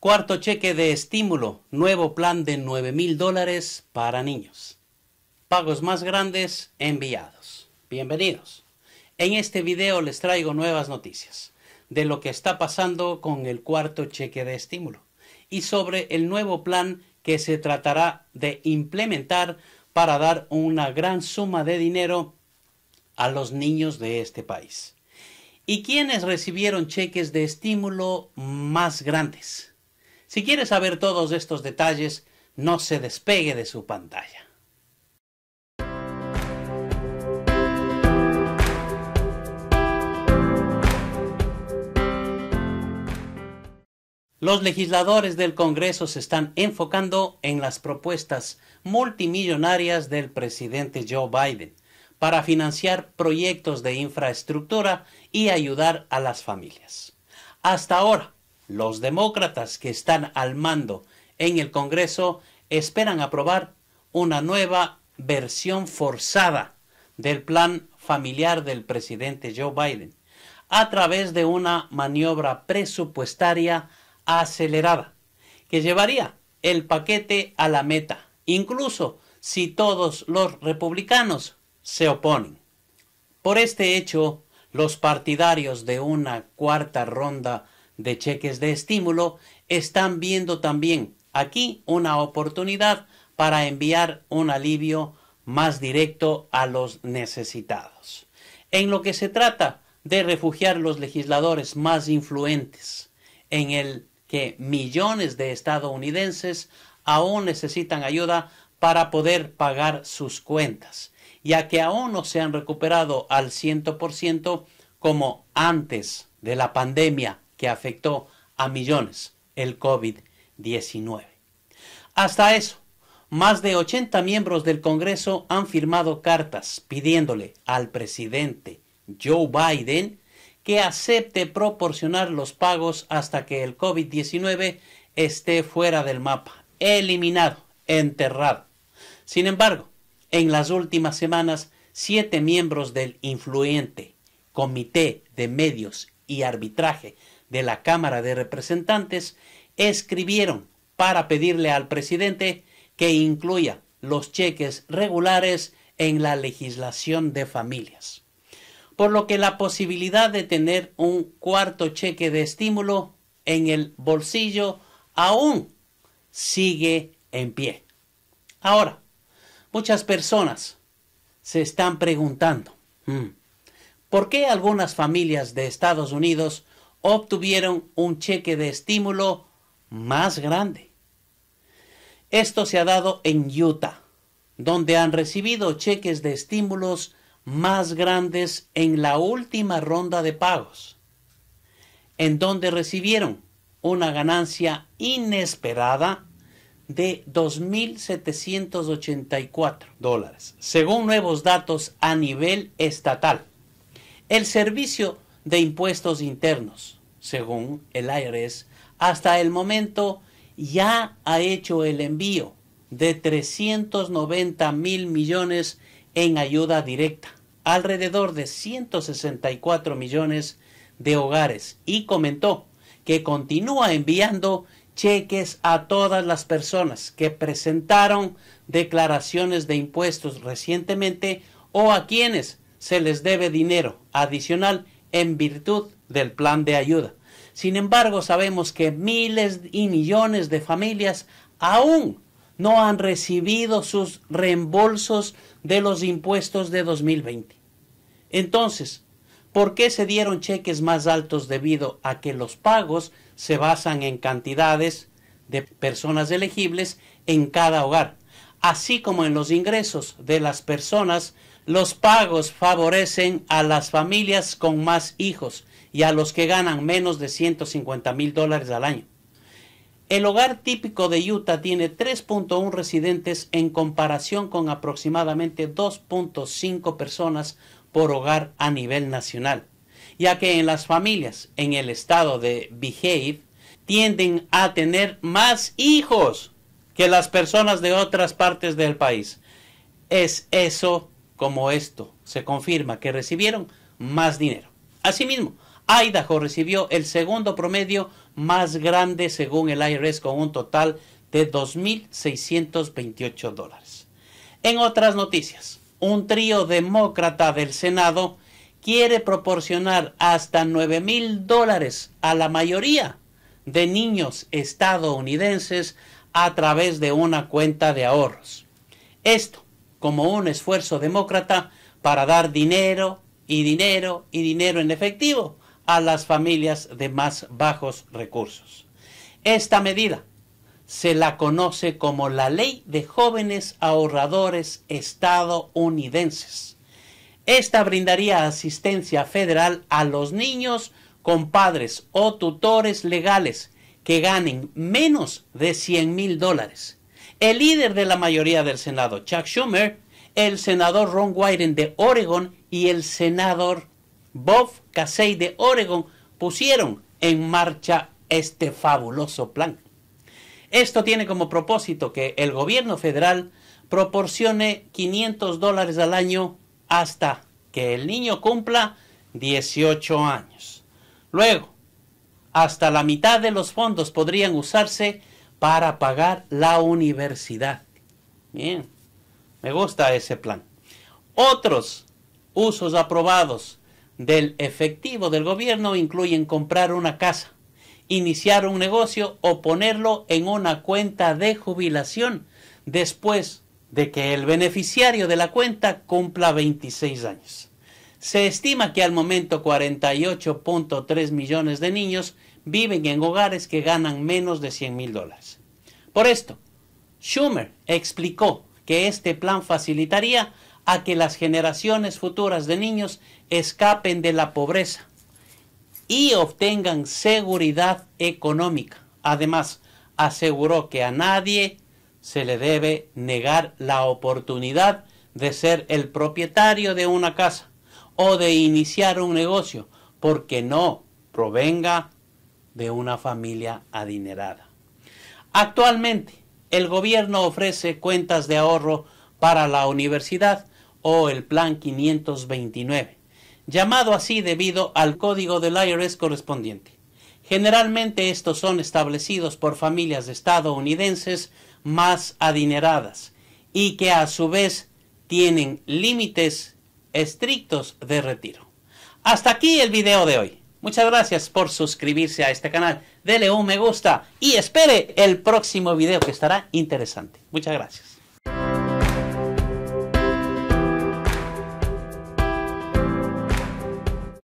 Cuarto cheque de estímulo, nuevo plan de 9 mil dólares para niños. Pagos más grandes enviados. Bienvenidos. En este video les traigo nuevas noticias de lo que está pasando con el cuarto cheque de estímulo y sobre el nuevo plan que se tratará de implementar para dar una gran suma de dinero a los niños de este país. ¿Y quiénes recibieron cheques de estímulo más grandes? Si quiere saber todos estos detalles, no se despegue de su pantalla. Los legisladores del Congreso se están enfocando en las propuestas multimillonarias del presidente Joe Biden para financiar proyectos de infraestructura y ayudar a las familias. Hasta ahora, los demócratas que están al mando en el Congreso esperan aprobar una nueva versión forzada del plan familiar del presidente Joe Biden a través de una maniobra presupuestaria acelerada que llevaría el paquete a la meta, incluso si todos los republicanos se oponen. Por este hecho, los partidarios de una cuarta ronda de cheques de estímulo están viendo también aquí una oportunidad para enviar un alivio más directo a los necesitados. En lo que se trata de refugiar los legisladores más influentes, en el que millones de estadounidenses aún necesitan ayuda para poder pagar sus cuentas, ya que aún no se han recuperado al 100% como antes de la pandemia que afectó a millones el COVID-19. Hasta eso, más de 80 miembros del Congreso han firmado cartas pidiéndole al presidente Joe Biden que acepte proporcionar los pagos hasta que el COVID-19 esté fuera del mapa, eliminado, enterrado. Sin embargo, en las últimas semanas, siete miembros del influyente Comité de Medios y Arbitraje de la Cámara de Representantes escribieron para pedirle al presidente que incluya los cheques regulares en la legislación de familias. Por lo que la posibilidad de tener un cuarto cheque de estímulo en el bolsillo aún sigue en pie. Ahora, muchas personas se están preguntando, hmm, ¿por qué algunas familias de Estados Unidos obtuvieron un cheque de estímulo más grande. Esto se ha dado en Utah, donde han recibido cheques de estímulos más grandes en la última ronda de pagos, en donde recibieron una ganancia inesperada de 2.784 dólares, según nuevos datos a nivel estatal. El servicio de impuestos internos, según el IRS, hasta el momento ya ha hecho el envío de 390 mil millones en ayuda directa, alrededor de 164 millones de hogares, y comentó que continúa enviando cheques a todas las personas que presentaron declaraciones de impuestos recientemente o a quienes se les debe dinero adicional en virtud del plan de ayuda. Sin embargo, sabemos que miles y millones de familias aún no han recibido sus reembolsos de los impuestos de 2020. Entonces, ¿por qué se dieron cheques más altos debido a que los pagos se basan en cantidades de personas elegibles en cada hogar, así como en los ingresos de las personas los pagos favorecen a las familias con más hijos y a los que ganan menos de 150 mil dólares al año. El hogar típico de Utah tiene 3.1 residentes en comparación con aproximadamente 2.5 personas por hogar a nivel nacional, ya que en las familias en el estado de Behave tienden a tener más hijos que las personas de otras partes del país. ¿Es eso como esto se confirma que recibieron más dinero. Asimismo, Idaho recibió el segundo promedio más grande según el IRS con un total de 2.628 dólares. En otras noticias, un trío demócrata del Senado quiere proporcionar hasta $9,000 dólares a la mayoría de niños estadounidenses a través de una cuenta de ahorros. Esto como un esfuerzo demócrata para dar dinero y dinero y dinero en efectivo a las familias de más bajos recursos. Esta medida se la conoce como la Ley de Jóvenes Ahorradores Estadounidenses. Esta brindaría asistencia federal a los niños con padres o tutores legales que ganen menos de 100 mil dólares el líder de la mayoría del Senado, Chuck Schumer, el senador Ron Wyden de Oregon y el senador Bob Casey de Oregon pusieron en marcha este fabuloso plan. Esto tiene como propósito que el gobierno federal proporcione 500 dólares al año hasta que el niño cumpla 18 años. Luego, hasta la mitad de los fondos podrían usarse para pagar la universidad. Bien, me gusta ese plan. Otros usos aprobados del efectivo del gobierno incluyen comprar una casa, iniciar un negocio o ponerlo en una cuenta de jubilación después de que el beneficiario de la cuenta cumpla 26 años. Se estima que al momento 48.3 millones de niños viven en hogares que ganan menos de 100 mil dólares. Por esto, Schumer explicó que este plan facilitaría a que las generaciones futuras de niños escapen de la pobreza y obtengan seguridad económica. Además, aseguró que a nadie se le debe negar la oportunidad de ser el propietario de una casa o de iniciar un negocio porque no provenga de una familia adinerada. Actualmente, el gobierno ofrece cuentas de ahorro para la universidad o el Plan 529, llamado así debido al código del IRS correspondiente. Generalmente estos son establecidos por familias estadounidenses más adineradas y que a su vez tienen límites estrictos de retiro. Hasta aquí el video de hoy. Muchas gracias por suscribirse a este canal. Dele un me gusta y espere el próximo video que estará interesante. Muchas gracias.